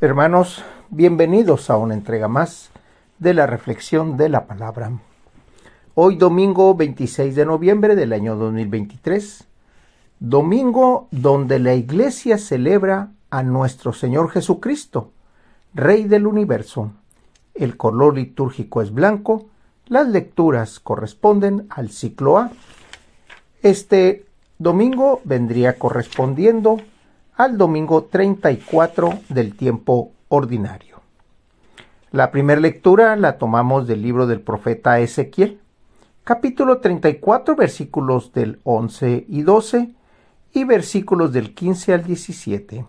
Hermanos, bienvenidos a una entrega más de la reflexión de la palabra. Hoy domingo 26 de noviembre del año 2023, domingo donde la iglesia celebra a nuestro Señor Jesucristo, Rey del universo. El color litúrgico es blanco, las lecturas corresponden al ciclo A. Este domingo vendría correspondiendo al domingo 34 del tiempo ordinario. La primera lectura la tomamos del libro del profeta Ezequiel, capítulo 34, versículos del 11 y 12 y versículos del 15 al 17.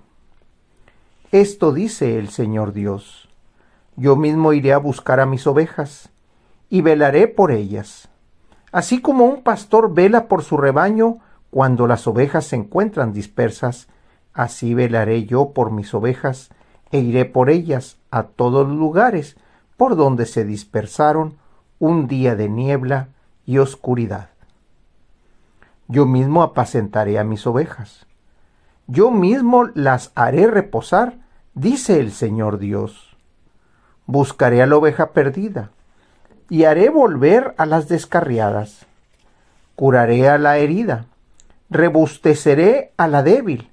Esto dice el Señor Dios. Yo mismo iré a buscar a mis ovejas y velaré por ellas, así como un pastor vela por su rebaño cuando las ovejas se encuentran dispersas Así velaré yo por mis ovejas, e iré por ellas a todos los lugares por donde se dispersaron un día de niebla y oscuridad. Yo mismo apacentaré a mis ovejas. Yo mismo las haré reposar, dice el Señor Dios. Buscaré a la oveja perdida, y haré volver a las descarriadas. Curaré a la herida, rebusteceré a la débil,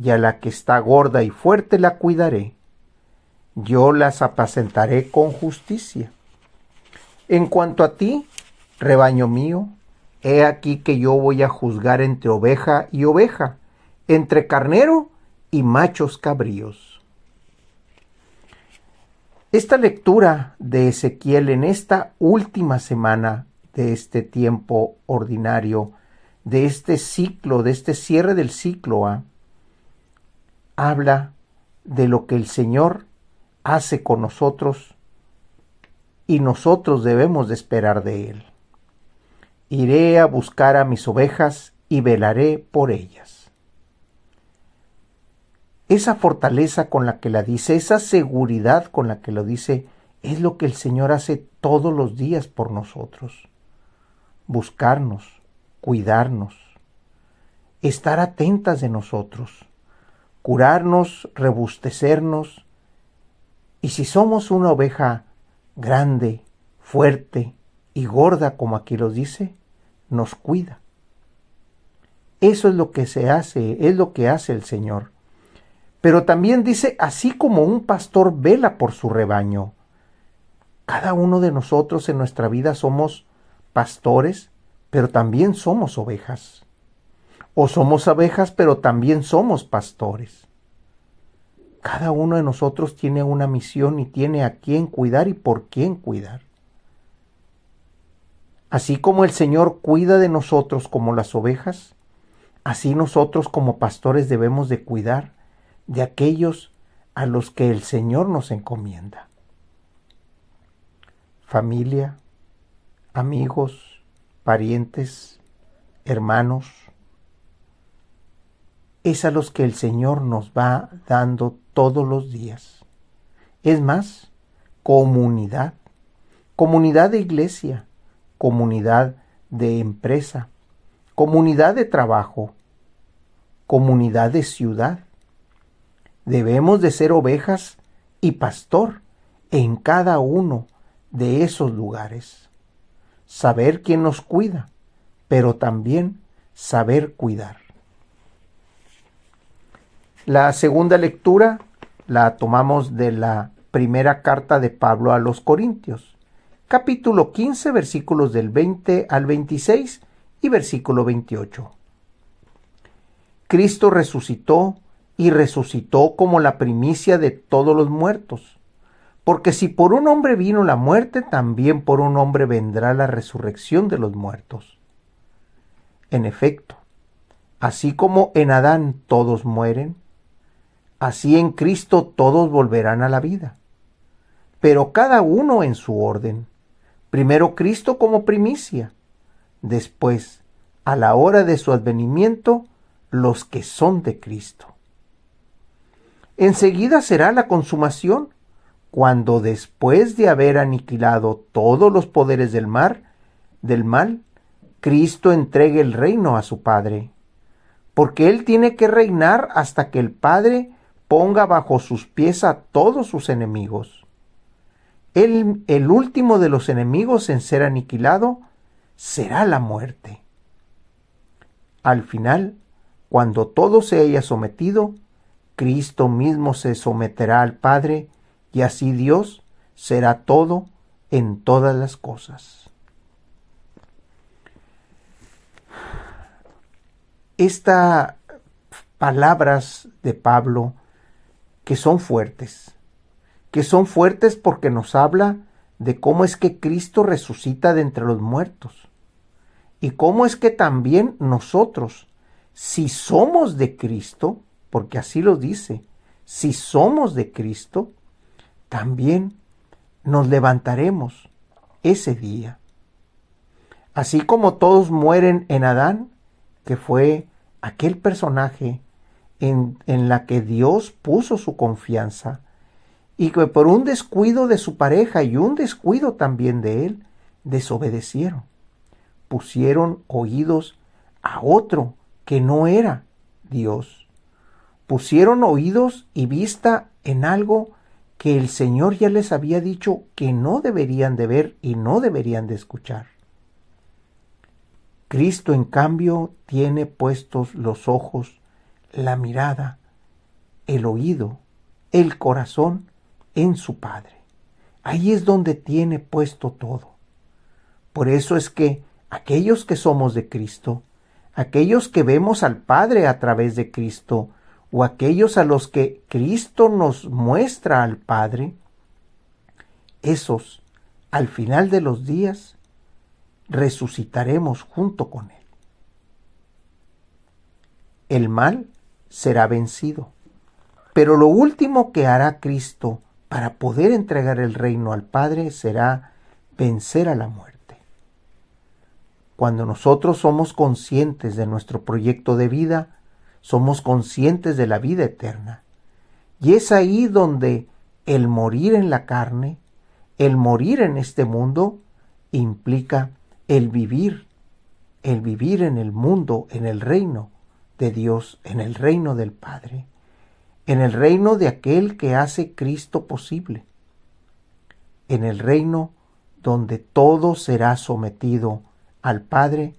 y a la que está gorda y fuerte la cuidaré. Yo las apacentaré con justicia. En cuanto a ti, rebaño mío, he aquí que yo voy a juzgar entre oveja y oveja, entre carnero y machos cabríos. Esta lectura de Ezequiel en esta última semana de este tiempo ordinario, de este ciclo, de este cierre del ciclo A, ¿ah? habla de lo que el Señor hace con nosotros y nosotros debemos de esperar de Él. Iré a buscar a mis ovejas y velaré por ellas. Esa fortaleza con la que la dice, esa seguridad con la que lo dice, es lo que el Señor hace todos los días por nosotros. Buscarnos, cuidarnos, estar atentas de nosotros curarnos, rebustecernos. Y si somos una oveja grande, fuerte y gorda, como aquí lo dice, nos cuida. Eso es lo que se hace, es lo que hace el Señor. Pero también dice, así como un pastor vela por su rebaño, cada uno de nosotros en nuestra vida somos pastores, pero también somos ovejas o somos abejas, pero también somos pastores. Cada uno de nosotros tiene una misión y tiene a quién cuidar y por quién cuidar. Así como el Señor cuida de nosotros como las ovejas, así nosotros como pastores debemos de cuidar de aquellos a los que el Señor nos encomienda. Familia, amigos, parientes, hermanos, es a los que el Señor nos va dando todos los días. Es más, comunidad, comunidad de iglesia, comunidad de empresa, comunidad de trabajo, comunidad de ciudad. Debemos de ser ovejas y pastor en cada uno de esos lugares. Saber quién nos cuida, pero también saber cuidar. La segunda lectura la tomamos de la primera carta de Pablo a los Corintios, capítulo 15, versículos del 20 al 26 y versículo 28. Cristo resucitó y resucitó como la primicia de todos los muertos, porque si por un hombre vino la muerte, también por un hombre vendrá la resurrección de los muertos. En efecto, así como en Adán todos mueren, Así en Cristo todos volverán a la vida, pero cada uno en su orden. Primero Cristo como primicia, después, a la hora de su advenimiento, los que son de Cristo. Enseguida será la consumación, cuando después de haber aniquilado todos los poderes del mar, del mal, Cristo entregue el reino a su Padre, porque Él tiene que reinar hasta que el Padre ponga bajo sus pies a todos sus enemigos. El, último de los enemigos en ser aniquilado será la muerte. Al final, cuando todo se haya sometido, Cristo mismo se someterá al Padre, y así Dios será todo en todas las cosas. Estas palabras de Pablo que son fuertes, que son fuertes porque nos habla de cómo es que Cristo resucita de entre los muertos y cómo es que también nosotros, si somos de Cristo, porque así lo dice, si somos de Cristo, también nos levantaremos ese día. Así como todos mueren en Adán, que fue aquel personaje en, la que Dios puso su confianza y que por un descuido de su pareja y un descuido también de él, desobedecieron. Pusieron oídos a otro que no era Dios. Pusieron oídos y vista en algo que el Señor ya les había dicho que no deberían de ver y no deberían de escuchar. Cristo, en cambio, tiene puestos los ojos la mirada, el oído, el corazón en su Padre. Ahí es donde tiene puesto todo. Por eso es que aquellos que somos de Cristo, aquellos que vemos al Padre a través de Cristo, o aquellos a los que Cristo nos muestra al Padre, esos, al final de los días, resucitaremos junto con Él. El mal será vencido. Pero lo último que hará Cristo para poder entregar el reino al Padre será vencer a la muerte. Cuando nosotros somos conscientes de nuestro proyecto de vida, somos conscientes de la vida eterna. Y es ahí donde el morir en la carne, el morir en este mundo, implica el vivir, el vivir en el mundo, en el reino, de Dios, en el reino del Padre, en el reino de aquel que hace Cristo posible, en el reino donde todo será sometido al Padre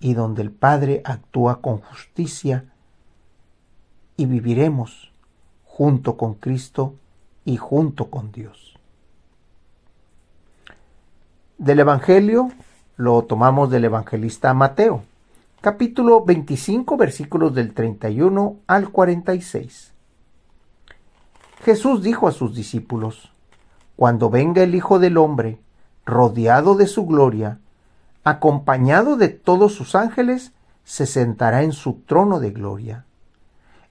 y donde el Padre actúa con justicia y viviremos junto con Cristo y junto con Dios. Del Evangelio lo tomamos del evangelista Mateo capítulo 25, versículos del 31 al 46. Jesús dijo a sus discípulos, Cuando venga el Hijo del Hombre, rodeado de su gloria, acompañado de todos sus ángeles, se sentará en su trono de gloria.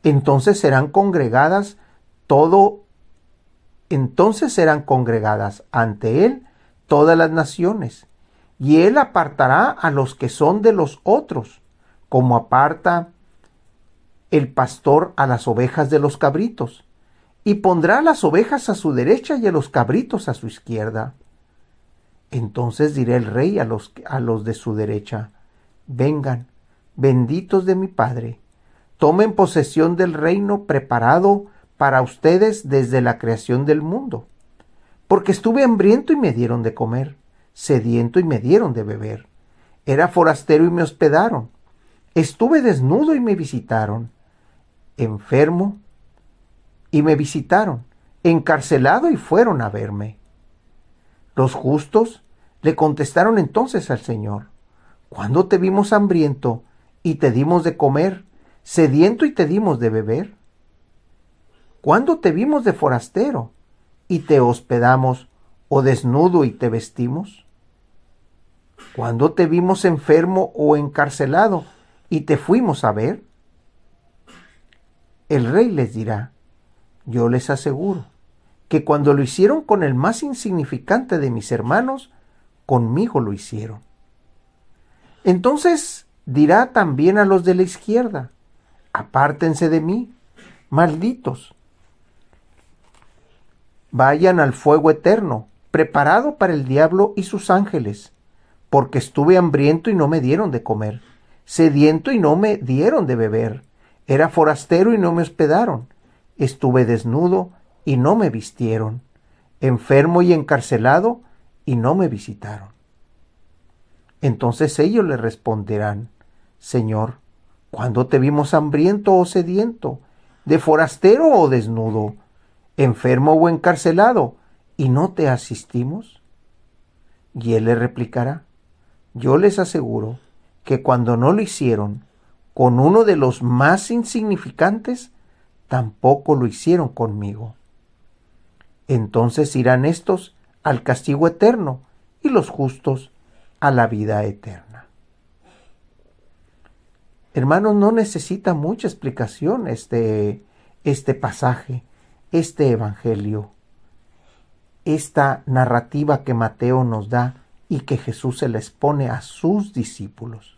Entonces serán congregadas todo entonces serán congregadas ante él todas las naciones y él apartará a los que son de los otros, como aparta el pastor a las ovejas de los cabritos, y pondrá las ovejas a su derecha y a los cabritos a su izquierda. Entonces diré el rey a los, a los de su derecha, vengan, benditos de mi Padre, tomen posesión del reino preparado para ustedes desde la creación del mundo, porque estuve hambriento y me dieron de comer sediento y me dieron de beber. Era forastero y me hospedaron. Estuve desnudo y me visitaron. Enfermo y me visitaron. Encarcelado y fueron a verme. Los justos le contestaron entonces al Señor, ¿cuándo te vimos hambriento y te dimos de comer, sediento y te dimos de beber? ¿Cuándo te vimos de forastero y te hospedamos o desnudo y te vestimos? cuando te vimos enfermo o encarcelado y te fuimos a ver? El rey les dirá, yo les aseguro que cuando lo hicieron con el más insignificante de mis hermanos, conmigo lo hicieron. Entonces dirá también a los de la izquierda, apártense de mí, malditos. Vayan al fuego eterno, preparado para el diablo y sus ángeles porque estuve hambriento y no me dieron de comer, sediento y no me dieron de beber, era forastero y no me hospedaron, estuve desnudo y no me vistieron, enfermo y encarcelado y no me visitaron. Entonces ellos le responderán, Señor, ¿cuándo te vimos hambriento o sediento, de forastero o desnudo, enfermo o encarcelado, y no te asistimos? Y él le replicará, yo les aseguro que cuando no lo hicieron con uno de los más insignificantes, tampoco lo hicieron conmigo. Entonces irán estos al castigo eterno y los justos a la vida eterna. Hermanos, no necesita mucha explicación este, este pasaje, este evangelio, esta narrativa que Mateo nos da y que Jesús se les pone a sus discípulos.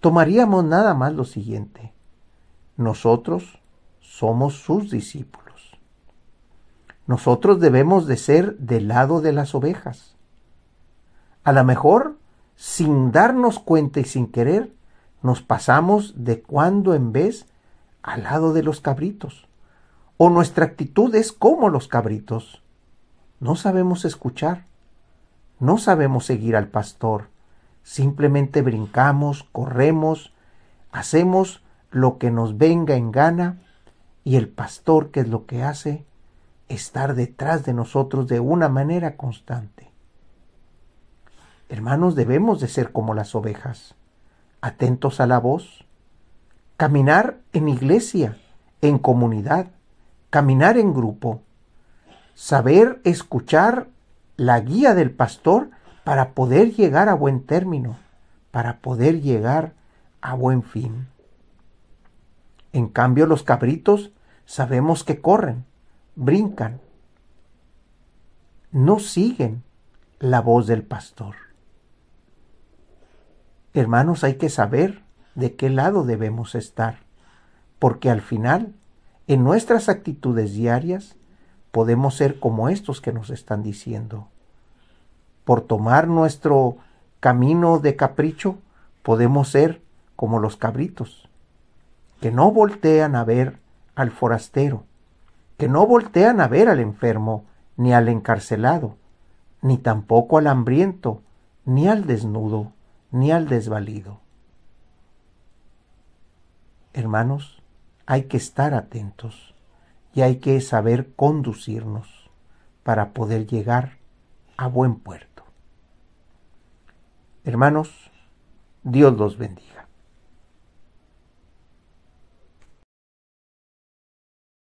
Tomaríamos nada más lo siguiente. Nosotros somos sus discípulos. Nosotros debemos de ser del lado de las ovejas. A lo mejor, sin darnos cuenta y sin querer, nos pasamos de cuando en vez al lado de los cabritos. O nuestra actitud es como los cabritos. No sabemos escuchar no sabemos seguir al pastor. Simplemente brincamos, corremos, hacemos lo que nos venga en gana y el pastor, que es lo que hace, estar detrás de nosotros de una manera constante. Hermanos, debemos de ser como las ovejas, atentos a la voz, caminar en iglesia, en comunidad, caminar en grupo, saber escuchar la guía del pastor para poder llegar a buen término, para poder llegar a buen fin. En cambio, los cabritos sabemos que corren, brincan, no siguen la voz del pastor. Hermanos, hay que saber de qué lado debemos estar, porque al final, en nuestras actitudes diarias, podemos ser como estos que nos están diciendo. Por tomar nuestro camino de capricho, podemos ser como los cabritos, que no voltean a ver al forastero, que no voltean a ver al enfermo, ni al encarcelado, ni tampoco al hambriento, ni al desnudo, ni al desvalido. Hermanos, hay que estar atentos y hay que saber conducirnos para poder llegar a buen puerto. Hermanos, Dios los bendiga.